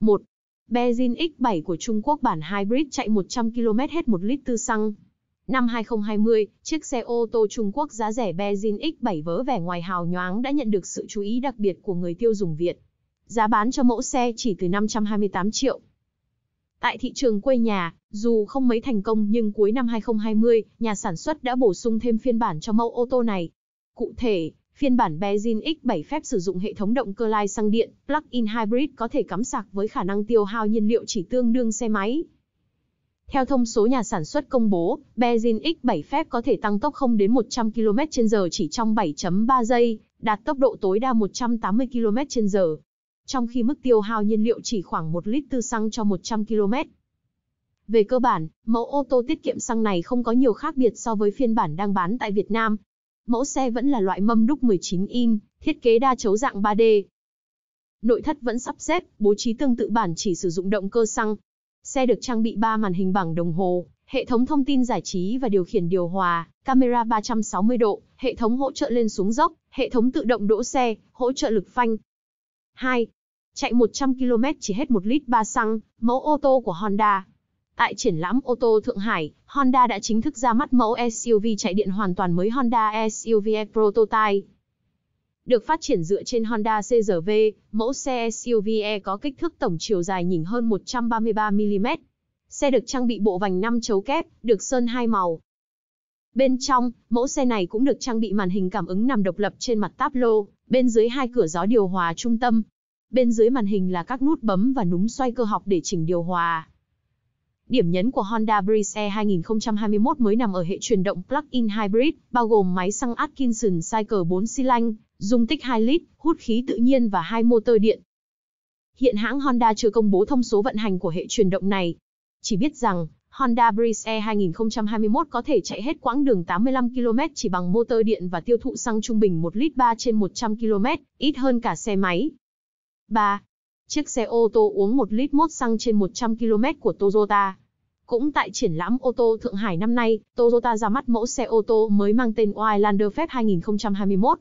1. Bezin X7 của Trung Quốc bản hybrid chạy 100 km hết 1 lít tư xăng. Năm 2020, chiếc xe ô tô Trung Quốc giá rẻ Bezin X7 vớ vẻ ngoài hào nhoáng đã nhận được sự chú ý đặc biệt của người tiêu dùng Việt. Giá bán cho mẫu xe chỉ từ 528 triệu. Tại thị trường quê nhà, dù không mấy thành công nhưng cuối năm 2020, nhà sản xuất đã bổ sung thêm phiên bản cho mẫu ô tô này. Cụ thể, Phiên bản Bezin X7 phép sử dụng hệ thống động cơ lai xăng điện, plug-in hybrid có thể cắm sạc với khả năng tiêu hao nhiên liệu chỉ tương đương xe máy. Theo thông số nhà sản xuất công bố, Bezin X7 phép có thể tăng tốc 0 đến 100 km/h chỉ trong 7.3 giây, đạt tốc độ tối đa 180 km/h. Trong khi mức tiêu hao nhiên liệu chỉ khoảng 1 lít tư xăng cho 100 km. Về cơ bản, mẫu ô tô tiết kiệm xăng này không có nhiều khác biệt so với phiên bản đang bán tại Việt Nam, Mẫu xe vẫn là loại mâm đúc 19 in, thiết kế đa chấu dạng 3D. Nội thất vẫn sắp xếp, bố trí tương tự bản chỉ sử dụng động cơ xăng. Xe được trang bị 3 màn hình bảng đồng hồ, hệ thống thông tin giải trí và điều khiển điều hòa, camera 360 độ, hệ thống hỗ trợ lên xuống dốc, hệ thống tự động đỗ xe, hỗ trợ lực phanh. 2. Chạy 100 km chỉ hết 1 lít 3 xăng, mẫu ô tô của Honda, Tại triển lãm ô tô Thượng Hải, Honda đã chính thức ra mắt mẫu SUV chạy điện hoàn toàn mới Honda SUV e Prototype. Được phát triển dựa trên Honda CRV, mẫu xe SUV e có kích thước tổng chiều dài nhỉnh hơn 133mm. Xe được trang bị bộ vành 5 chấu kép, được sơn hai màu. Bên trong, mẫu xe này cũng được trang bị màn hình cảm ứng nằm độc lập trên mặt táp lô, bên dưới hai cửa gió điều hòa trung tâm. Bên dưới màn hình là các nút bấm và núm xoay cơ học để chỉnh điều hòa. Điểm nhấn của Honda Breeze E 2021 mới nằm ở hệ truyền động plug-in hybrid, bao gồm máy xăng Atkinson Cycle 4 xi lanh, dung tích 2 lít, hút khí tự nhiên và hai motor điện. Hiện hãng Honda chưa công bố thông số vận hành của hệ truyền động này. Chỉ biết rằng, Honda Breeze E 2021 có thể chạy hết quãng đường 85 km chỉ bằng motor điện và tiêu thụ xăng trung bình 1 lít 3 trên 100 km, ít hơn cả xe máy. 3. Chiếc xe ô tô uống 1 lít mốt xăng trên 100 km của Toyota. Cũng tại triển lãm ô tô Thượng Hải năm nay, Toyota ra mắt mẫu xe ô tô mới mang tên Highlander phép 2021.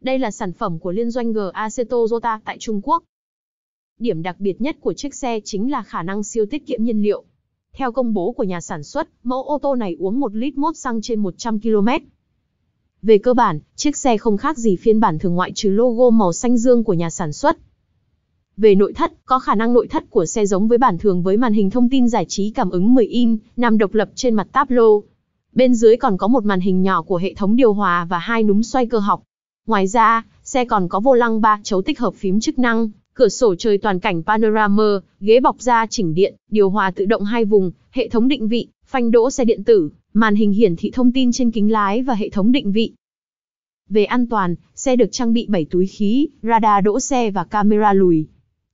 Đây là sản phẩm của liên doanh GAC Toyota tại Trung Quốc. Điểm đặc biệt nhất của chiếc xe chính là khả năng siêu tiết kiệm nhiên liệu. Theo công bố của nhà sản xuất, mẫu ô tô này uống 1 lít mốt xăng trên 100 km. Về cơ bản, chiếc xe không khác gì phiên bản thường ngoại trừ logo màu xanh dương của nhà sản xuất. Về nội thất, có khả năng nội thất của xe giống với bản thường với màn hình thông tin giải trí cảm ứng 10 in, nằm độc lập trên mặt táp lô. Bên dưới còn có một màn hình nhỏ của hệ thống điều hòa và hai núm xoay cơ học. Ngoài ra, xe còn có vô lăng ba chấu tích hợp phím chức năng, cửa sổ trời toàn cảnh panorama, ghế bọc da chỉnh điện, điều hòa tự động hai vùng, hệ thống định vị, phanh đỗ xe điện tử, màn hình hiển thị thông tin trên kính lái và hệ thống định vị. Về an toàn, xe được trang bị 7 túi khí, radar đỗ xe và camera lùi.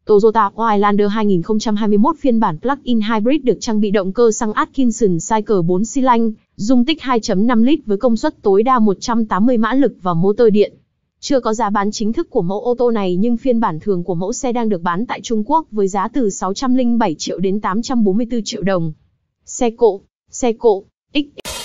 Toyota Highlander 2021 phiên bản plug-in hybrid được trang bị động cơ xăng Atkinson Cycle 4 xi lanh, dung tích 2.5 lít với công suất tối đa 180 mã lực và motor điện. Chưa có giá bán chính thức của mẫu ô tô này nhưng phiên bản thường của mẫu xe đang được bán tại Trung Quốc với giá từ 607 triệu đến 844 triệu đồng. Xe cộ, xe cộ, X